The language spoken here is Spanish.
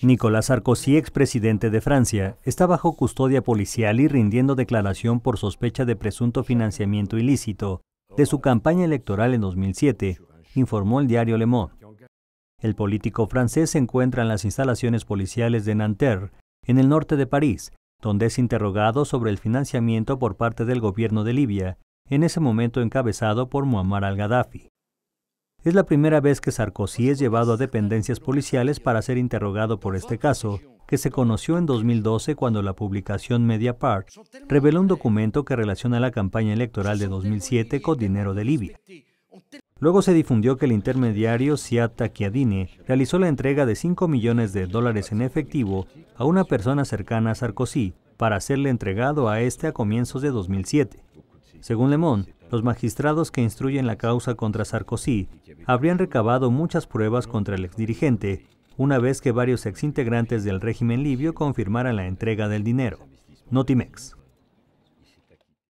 Nicolas Sarkozy, expresidente de Francia, está bajo custodia policial y rindiendo declaración por sospecha de presunto financiamiento ilícito de su campaña electoral en 2007, informó el diario Le Monde. El político francés se encuentra en las instalaciones policiales de Nanterre, en el norte de París, donde es interrogado sobre el financiamiento por parte del gobierno de Libia, en ese momento encabezado por Muammar al-Gaddafi. Es la primera vez que Sarkozy es llevado a dependencias policiales para ser interrogado por este caso, que se conoció en 2012 cuando la publicación Mediapart reveló un documento que relaciona la campaña electoral de 2007 con dinero de Libia. Luego se difundió que el intermediario Siad Takiadine realizó la entrega de 5 millones de dólares en efectivo a una persona cercana a Sarkozy para serle entregado a este a comienzos de 2007. Según Le los magistrados que instruyen la causa contra Sarkozy habrían recabado muchas pruebas contra el exdirigente, una vez que varios exintegrantes del régimen libio confirmaran la entrega del dinero. Notimex.